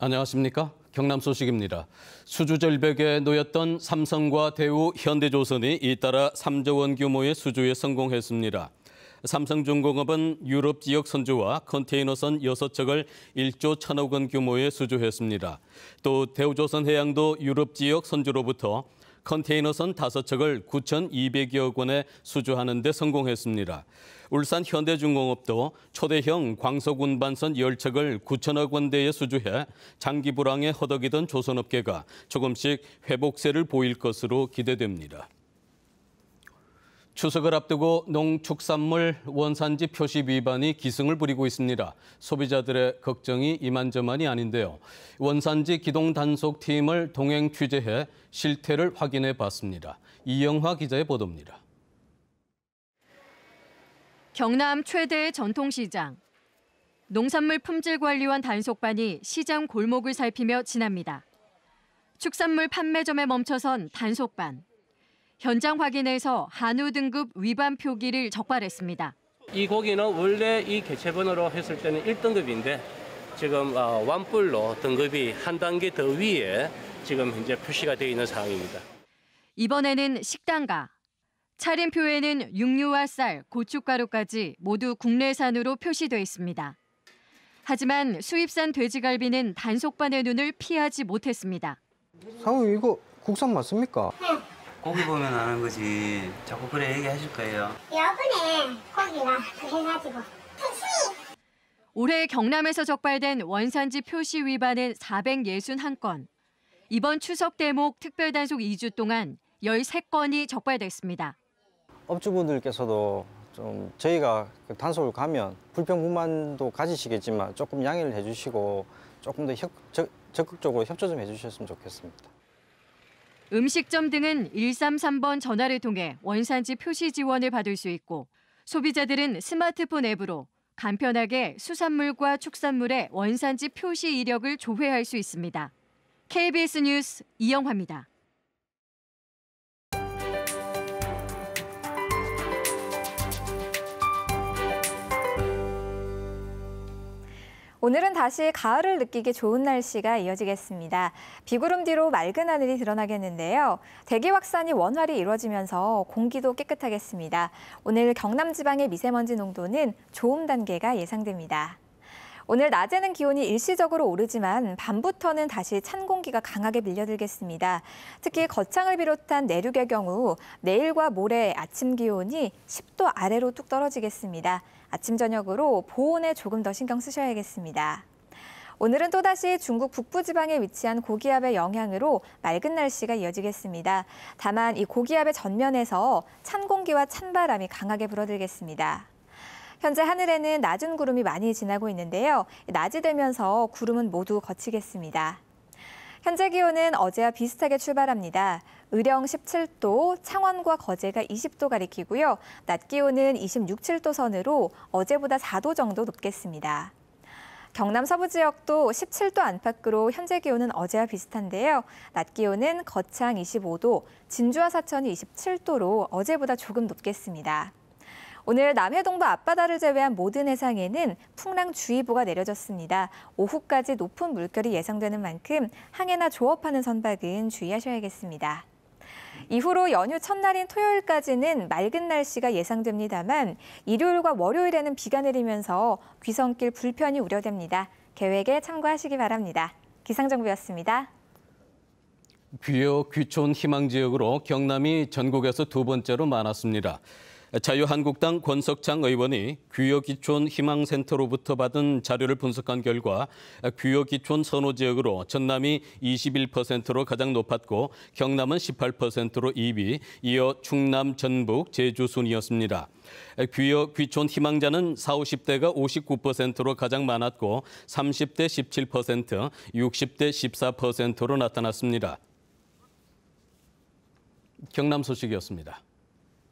안녕하십니까? 경남 소식입니다. 수주 절벽에 놓였던 삼성과 대우, 현대조선이 잇따라 3조 원 규모의 수주에 성공했습니다. 삼성중공업은 유럽 지역 선주와 컨테이너선 6척을 1조 1천억 원 규모에 수주했습니다. 또 대우조선해양도 유럽 지역 선주로부터 컨테이너선 5척을 9,200여 건에 수주하는 데 성공했습니다. 울산 현대중공업도 초대형 광석운반선 10척을 9천억 원대에 수주해 장기 불황에 허덕이던 조선업계가 조금씩 회복세를 보일 것으로 기대됩니다. 추석을 앞두고 농축산물 원산지 표시 위반이 기승을 부리고 있습니다. 소비자들의 걱정이 이만저만이 아닌데요. 원산지 기동 단속팀을 동행 취재해 실태를 확인해 봤습니다. 이영화 기자의 보도입니다. 경남 최대의 전통시장. 농산물 품질관리원 단속반이 시장 골목을 살피며 지납니다. 축산물 판매점에 멈춰선 단속반. 현장 확인에서 한우 등급 위반 표기를 적발했습니다. 이 고기는 원래 이 개체번호로 했을 때는 1등급인데 지금 어, 완불로 등급이 한 단계 더 위에 지금 현재 표시가 되어 있는 상황입니다. 이번에는 식당가. 차림표에는 육류와 쌀, 고춧가루까지 모두 국내산으로 표시돼 있습니다. 하지만 수입산 돼지갈비는 단속반의 눈을 피하지 못했습니다. 사장님 이거 국산 맞습니까? 고기 보면 아는 거지 자꾸 그래 얘기하실 거예요 여분에 고기가 그래가지고 올해 경남에서 적발된 원산지 표시 위반은 461건. 이번 추석 대목 특별단속 2주 동안 13건이 적발됐습니다. 업주분들께서도 좀 저희가 그 단속을 가면 불평불만도 가지시겠지만 조금 양해를 해주시고 조금 더 협, 적, 적극적으로 협조 좀 해주셨으면 좋겠습니다. 음식점 등은 133번 전화를 통해 원산지 표시 지원을 받을 수 있고 소비자들은 스마트폰 앱으로 간편하게 수산물과 축산물의 원산지 표시 이력을 조회할 수 있습니다. KBS 뉴스 이영화입니다. 오늘은 다시 가을을 느끼기 좋은 날씨가 이어지겠습니다. 비구름 뒤로 맑은 하늘이 드러나겠는데요. 대기 확산이 원활히 이루어지면서 공기도 깨끗하겠습니다. 오늘 경남 지방의 미세먼지 농도는 좋음 단계가 예상됩니다. 오늘 낮에는 기온이 일시적으로 오르지만 밤부터는 다시 찬 공기가 강하게 밀려들겠습니다. 특히 거창을 비롯한 내륙의 경우 내일과 모레 아침 기온이 10도 아래로 뚝 떨어지겠습니다. 아침 저녁으로 보온에 조금 더 신경 쓰셔야겠습니다. 오늘은 또다시 중국 북부 지방에 위치한 고기압의 영향으로 맑은 날씨가 이어지겠습니다. 다만 이 고기압의 전면에서 찬 공기와 찬 바람이 강하게 불어들겠습니다. 현재 하늘에는 낮은 구름이 많이 지나고 있는데요. 낮이 되면서 구름은 모두 거치겠습니다. 현재 기온은 어제와 비슷하게 출발합니다. 의령 17도, 창원과 거제가 20도 가리키고요. 낮 기온은 26, 7도 선으로 어제보다 4도 정도 높겠습니다. 경남 서부 지역도 17도 안팎으로 현재 기온은 어제와 비슷한데요. 낮 기온은 거창 25도, 진주와 사천이 27도로 어제보다 조금 높겠습니다. 오늘 남해동부 앞바다를 제외한 모든 해상에는 풍랑주의보가 내려졌습니다. 오후까지 높은 물결이 예상되는 만큼 항해나 조업하는 선박은 주의하셔야겠습니다. 이후로 연휴 첫날인 토요일까지는 맑은 날씨가 예상됩니다만 일요일과 월요일에는 비가 내리면서 귀성길 불편이 우려됩니다. 계획에 참고하시기 바랍니다. 기상정보였습니다. 귀요 귀촌 희망 지역으로 경남이 전국에서 두 번째로 많았습니다. 자유한국당 권석창 의원이 귀여기촌 희망센터로부터 받은 자료를 분석한 결과 귀여기촌 선호 지역으로 전남이 21%로 가장 높았고 경남은 18%로 2위, 이어 충남, 전북, 제주 순이었습니다. 귀여 귀촌 희망자는 40, 50대가 59%로 가장 많았고 30대 17%, 60대 14%로 나타났습니다. 경남 소식이었습니다.